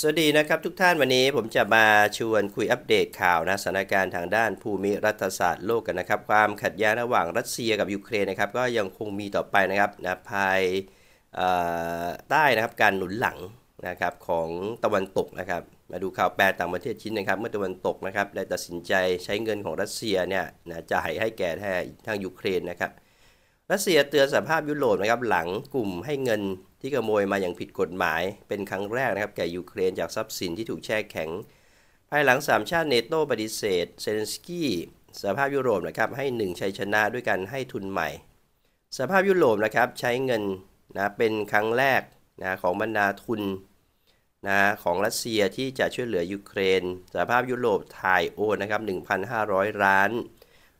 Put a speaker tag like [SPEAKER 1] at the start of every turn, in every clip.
[SPEAKER 1] สวัสดีนะครับทุกท่านวันนี้ผมจะมาชวนคุยอัปเดตข่าวนะสถานการณ์ทางด้านภูมิรัฐศาสตร์โลกกันนะครับ ความขัดแย้งระหว่างรัสเซียกับยูเครนนะครับ ก็ยังคงมีต่อไปนะครับนะภายใต้นะครับการหนุนหลังนะครับของตะวันตกนะครับ มาดูข่าวแปลต่างประเทศชิ้นนะครับ เมื่อตะวันตกนะครับได้ตัดสินใจใช้เงินของรัสเซียเนี่ยนะจ่ายให้แก่ทางยูเครนนะครับรัสเซียเตือนสหภาพยุโรปนะครับหลังกลุ่มให้เงินที่ขโมยมาอย่างผิดกฎหมาย เป็นครั้งแรกนะครับแก่ยูเครนจากทรัพย์สินที่ถูกแช่แข็ง ภายหลังสามชาติเนโตปฏิเสธเซเลนสกี้สหภาพยุโรปนะครับให้หนึ่งชัยชนะด้วยการให้ทุนใหม่สหภาพยุโรปนะครับใช้เงินนะเป็นครั้งแรกนะของบรรดาทุนนะของรัสเซียที่จะช่วยเหลือยูเครน สหภาพยุโรปถ่ายโอนนะครับ1,500ล้าน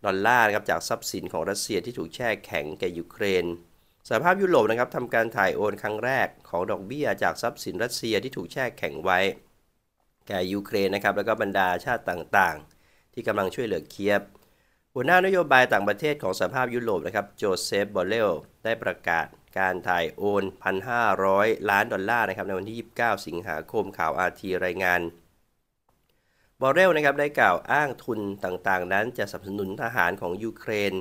[SPEAKER 1] ดอลลาร์นะครับจากทรัพย์สินของรัสเซียที่ถูกแช่แข็งแก่ยูเครนสหภาพยุโรปนะครับทำการถ่ายโอน ครั้งแรก ของดอกเบี้ยจากทรัพย์สินรัสเซียที่ถูกแช่แข็งไว้ แก่ยูเครนนะครับแล้วก็บรรดาชาติต่างๆ ที่กำลังช่วยเหลือเคียบหัวหน้านโยบายต่างประเทศของสหภาพยุโรปนะครับโจเซฟบอลเลลได้ประกาศการถ่ายโอน1,500ล้านดอลลาร์นะครับในวันที่29 สิงหาคมข่าวอาทีรายงานบอเรลนะครับได้กล่าวอ้างทุนต่างๆ นั้น จะสนับสนุนทหารของยูเครน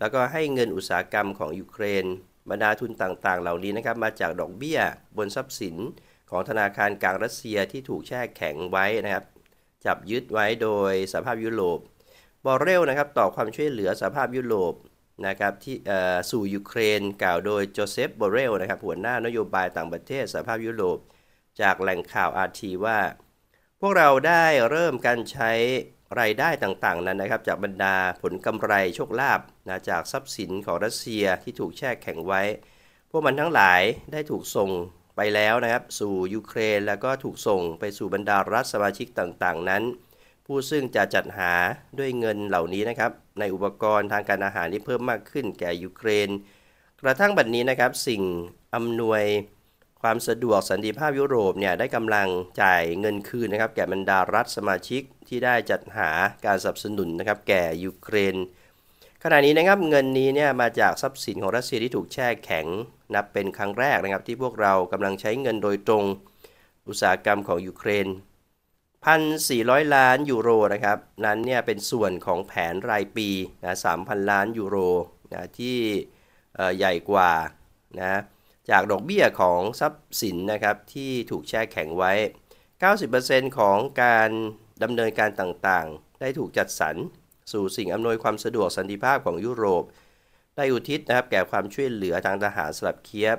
[SPEAKER 1] แล้วก็ให้เงินอุตสาหกรรมของยูเครน บรรดาทุนต่างๆ เหล่านี้นะครับมาจากดอกเบี้ยบนทรัพย์สิน ของธนาคารกลางรัสเซียที่ถูกแช่แข็งไว้นะครับจับยึดไว้โดยสภาพยุโรปบอเรลนะครับต่อความช่วยเหลือสภาพยุโรปนะครับที่สู่ยูเครน กล่าวโดยโจเซฟบอเรลนะครับหัวหน้านโยบายต่างประเทศสภาพยุโรปจากแหล่งข่าวอาทีว่าพวกเราได้เริ่มการใช้รายได้ต่างๆ นั้นนะครับจากบรรดาผลกำไรโชคลาภนะจากทรัพย์สินของรัสเซียที่ถูกแช่แข็งไว้พวกมันทั้งหลายได้ถูกส่งไปแล้วนะครับ สู่ยูเครน แล้วก็ถูกส่งไปสู่บรรดารัฐสมาชิกต่างๆ นั้น ผู้ซึ่งจะจัดหาด้วยเงินเหล่านี้นะครับ ในอุปกรณ์ทางการอาหารที่เพิ่มมากขึ้นแก่ยูเครน กระทั่งบัดนนี้นะครับสิ่งอำนวยความสะดวกสันติภาพยุโรปเนี่ยได้กำลังจ่ายเงินคืนนะครับ แก่บรรดารัฐสมาชิกที่ได้จัดหาการสนับสนุนนะครับแก่ยูเครน ขณะนี้นะครับเงินนี้เนี่ยมาจากทรัพย์สินของรัสเซียที่ถูกแช่แข็ง นับเป็นครั้งแรกนะครับ ที่พวกเรากำลังใช้เงินโดยตรงอุตสาหกรรมของยูเครน 1,400 ล้านยูโรนะครับ นั้นเนี่ยเป็นส่วนของแผนรายปีนะ3,000 ล้านยูโรนะที่ใหญ่กว่านะจากดอกเบี้ยของทรัพย์สินนะครับที่ถูกแช่แข็งไว้ 90%ของการดำเนินการต่างๆ ได้ถูกจัดสรรสู่สิ่งอำนวยความสะดวกสันติภาพของยุโรป ได้อุทิศนะครับแก่ความช่วยเหลือทางทหารสำหรับเคียบ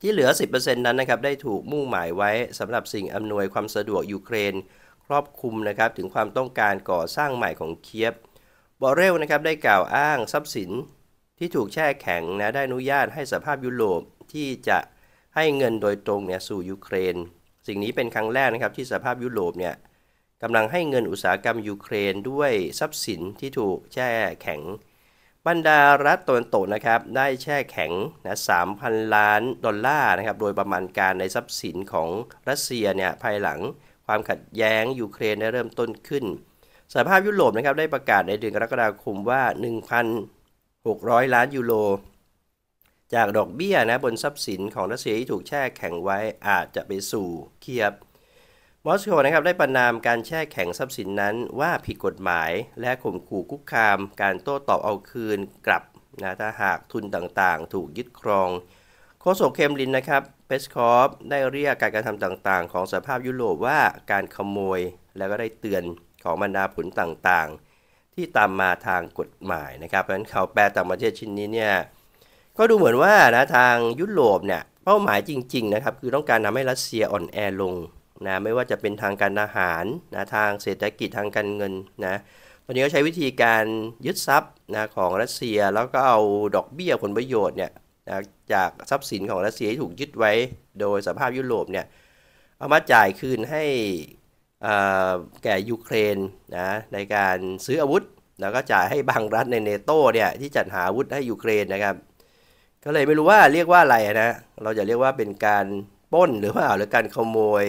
[SPEAKER 1] ที่เหลือ 10%นั้นนะครับได้ถูกมุ่งหมายไว้สำหรับสิ่งอำนวยความสะดวกยูเครนครอบคลุมนะครับถึงความต้องการก่อสร้างใหม่ของเคียบบอเรลนะครับได้กล่าวอ้างทรัพย์สิน ที่ถูกแช่แข็งนะได้อนุญาตให้สภาพยุโรปที่จะให้เงินโดยตรงเนี่ยสู่ยูเครน สิ่งนี้เป็นครั้งแรกนะครับที่สภาพยุโรปเนี่ยกำลังให้เงินอุตสาหกรรมยูเครนด้วยทรัพย์สินที่ถูกแช่แข็ง บรรดารัฐตนวตนะครับได้แช่แข็งนะสามพันล้านดอลลาร์นะครับโดยประมาณการในทรัพย์สินของรัสเซียเนี่ยภายหลังความขัดแย้งยูเครนได้เริ่มต้นขึ้นสหภาพยุโรปนะครับได้ประกาศในเดือนกรกฎาคมว่า 1,600 ล้านยูโรจากดอกเบี้ยนะบนทรัพย์สินของรัสเซียที่ถูกแช่แข็งไว้อาจจะไปสู่เคียบมอสโกนะครับได้ประนามการแช่แข็งทรัพย์สินนั้นว่าผิดกฎหมายและข่มขู่คุกคาม การโต้ตอบเอาคืนกลับนะถ้าหากทุนต่างๆ ถูกยึดครองโคโซเคมลินนะครับเปสคอฟได้เรียกการกระทำต่างๆ ของสภาพยุโรปว่าการขโมยแล้วก็ได้เตือนของบรรดาผลต่างๆ ที่ตามมาทางกฎหมายนะครับเพราะฉะนั้นข่าวแปลต่างประเทศชิ้นนี้เนี่ยก็ดูเหมือนว่านะทางยุโรปเนี่ยเป้าหมายจริงๆนะครับคือต้องการทำให้รัสเซียอ่อนแอลงนะไม่ว่าจะเป็นทางการทาหารนะทางเศรษฐกิจทางการเงินนะตอนนี้ก็ใช้วิธีการยึดทรัพย์นะของรัสเซียแล้วก็เอาดอกเบี้ยผลประโยชน์เนี่ยนะจากทรัพย์สินของรัสเซียที่ถูกยึดไว้โดยสภาพยุโรปเนี่ยเอามาจ่ายคืนให้แก่ยูเครนนะในการซื้ออาวุธแล้วก็จ่ายให้บางรัฐในเนโตเนี่ยที่จัดหาอาวุธให้ยูเครนนะครับก็เลยไม่รู้ว่าเรียกว่าอะไรนะ เราจะเรียกว่าเป็นการป้นหรือเปล่าหรือการขโมย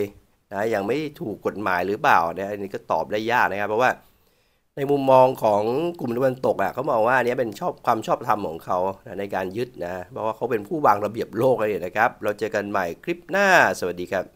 [SPEAKER 1] นะยังไม่ถูกกฎหมายหรือเปล่านะ อันนี้ก็ตอบได้ยากนะครับ เพราะว่า ในมุมมองของกลุ่มตะวันตกอ่ะเขามองว่าอันนี้เป็นชอบความชอบธรรมของเขาในการยึดนะ เพราะว่าเขาเป็นผู้วางระเบียบโลกเลยนะครับ เราเจอกันใหม่คลิปหน้า สวัสดีครับ